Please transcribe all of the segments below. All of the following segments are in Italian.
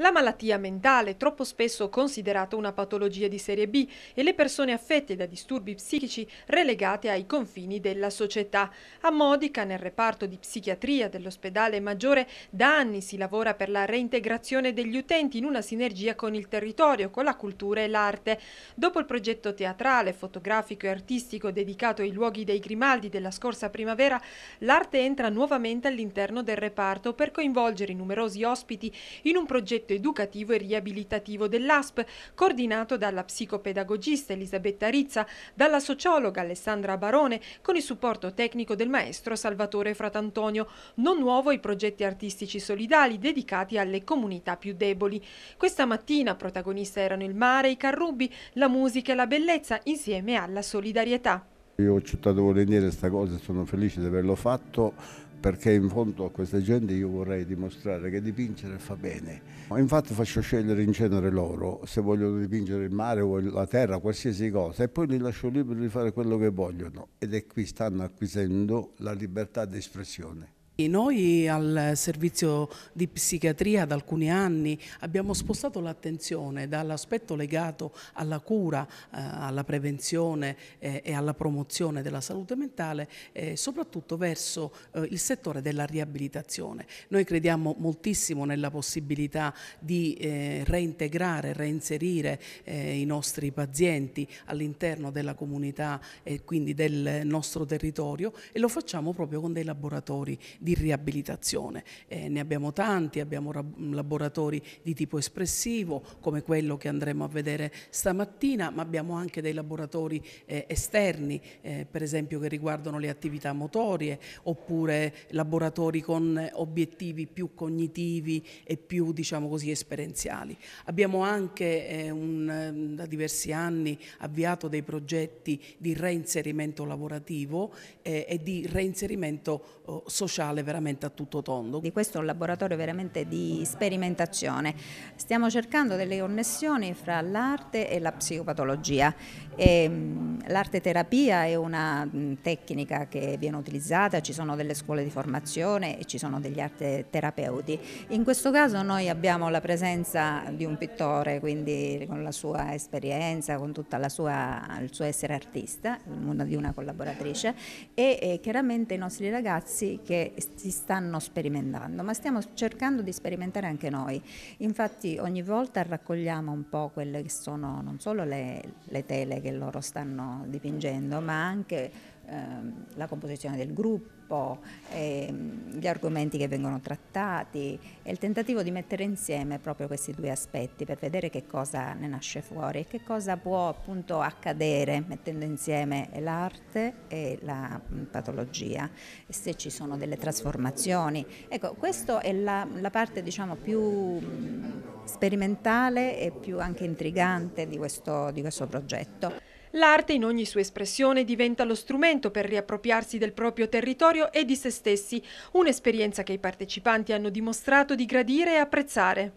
La malattia mentale troppo spesso considerata una patologia di serie B e le persone affette da disturbi psichici relegate ai confini della società. A Modica, nel reparto di psichiatria dell'ospedale Maggiore, da anni si lavora per la reintegrazione degli utenti in una sinergia con il territorio, con la cultura e l'arte. Dopo il progetto teatrale, fotografico e artistico dedicato ai luoghi dei Grimaldi della scorsa primavera, l'arte entra nuovamente all'interno del reparto per coinvolgere i numerosi ospiti in un progetto progetto educativo e riabilitativo dell'ASP, coordinato dalla psicopedagogista Elisabetta Rizza, dalla sociologa Alessandra Barone, con il supporto tecnico del maestro Salvatore Fratantonio. Non nuovo i progetti artistici solidali dedicati alle comunità più deboli. Questa mattina protagonista erano il mare, i carrubi, la musica e la bellezza insieme alla solidarietà. Io ho accettato volentieri questa cosa e sono felice di averlo fatto perché in fondo a questa gente io vorrei dimostrare che dipingere fa bene. Infatti faccio scegliere in genere loro se vogliono dipingere il mare o la terra, qualsiasi cosa, e poi li lascio liberi di fare quello che vogliono. Ed è qui stanno acquisendo la libertà di espressione. Noi al servizio di psichiatria da alcuni anni abbiamo spostato l'attenzione dall'aspetto legato alla cura, eh, alla prevenzione eh, e alla promozione della salute mentale, eh, soprattutto verso eh, il settore della riabilitazione. Noi crediamo moltissimo nella possibilità di eh, reintegrare, reinserire eh, i nostri pazienti all'interno della comunità e quindi del nostro territorio e lo facciamo proprio con dei laboratori di di riabilitazione. Eh, ne abbiamo tanti, abbiamo laboratori di tipo espressivo come quello che andremo a vedere stamattina, ma abbiamo anche dei laboratori eh, esterni, eh, per esempio che riguardano le attività motorie, oppure laboratori con obiettivi più cognitivi e più diciamo così esperienziali. Abbiamo anche eh, un, ehm, da diversi anni avviato dei progetti di reinserimento lavorativo eh, e di reinserimento oh, sociale scuole veramente a tutto tondo. Di questo è un laboratorio veramente di sperimentazione. Stiamo cercando delle connessioni fra l'arte e la psicopatologia Mm, l'arte terapia è una mm, tecnica che viene utilizzata, ci sono delle scuole di formazione e ci sono degli arte terapeuti. In questo caso noi abbiamo la presenza di un pittore, quindi con la sua esperienza, con tutto il suo essere artista, di una collaboratrice, e, e chiaramente i nostri ragazzi che si stanno sperimentando, ma stiamo cercando di sperimentare anche noi. Infatti ogni volta raccogliamo un po' quelle che sono non solo le, le tele che loro stanno dipingendo, ma anche Ehm, la composizione del gruppo, ehm, gli argomenti che vengono trattati e il tentativo di mettere insieme proprio questi due aspetti per vedere che cosa ne nasce fuori e che cosa può appunto accadere mettendo insieme l'arte e la mm, patologia e se ci sono delle trasformazioni. Ecco, questa è la, la parte diciamo più mm, sperimentale e più anche intrigante di questo, di questo progetto. L'arte in ogni sua espressione diventa lo strumento per riappropriarsi del proprio territorio e di se stessi, un'esperienza che i partecipanti hanno dimostrato di gradire e apprezzare.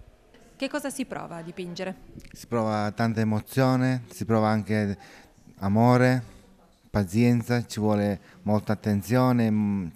Che cosa si prova a dipingere? Si prova tanta emozione, si prova anche amore, pazienza, ci vuole molta attenzione, mm,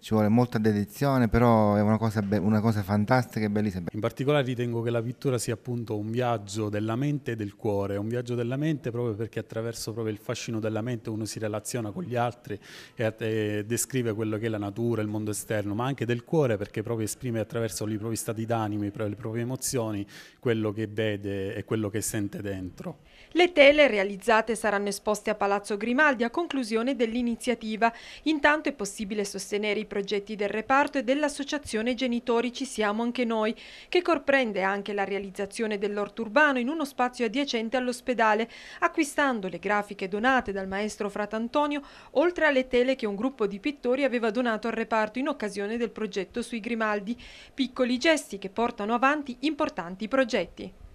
ci vuole molta dedizione, però è una cosa, be- una cosa fantastica e bellissima. In particolare ritengo che la pittura sia appunto un viaggio della mente e del cuore, un viaggio della mente proprio perché attraverso proprio il fascino della mente uno si relaziona con gli altri e, e descrive quello che è la natura, il mondo esterno, ma anche del cuore perché proprio esprime attraverso i propri stati d'animo, le proprie emozioni, quello che vede e quello che sente dentro. Le tele realizzate saranno esposte a Palazzo Grimaldi a conclusione dell'iniziativa. Intanto è possibile sostenere i progetti del reparto e dell'associazione Genitori Ci Siamo Anche Noi, che comprende anche la realizzazione dell'orto urbano in uno spazio adiacente all'ospedale, acquistando le grafiche donate dal maestro Fratantonio, oltre alle tele che un gruppo di pittori aveva donato al reparto in occasione del progetto sui Grimaldi, piccoli gesti che portano avanti importanti progetti.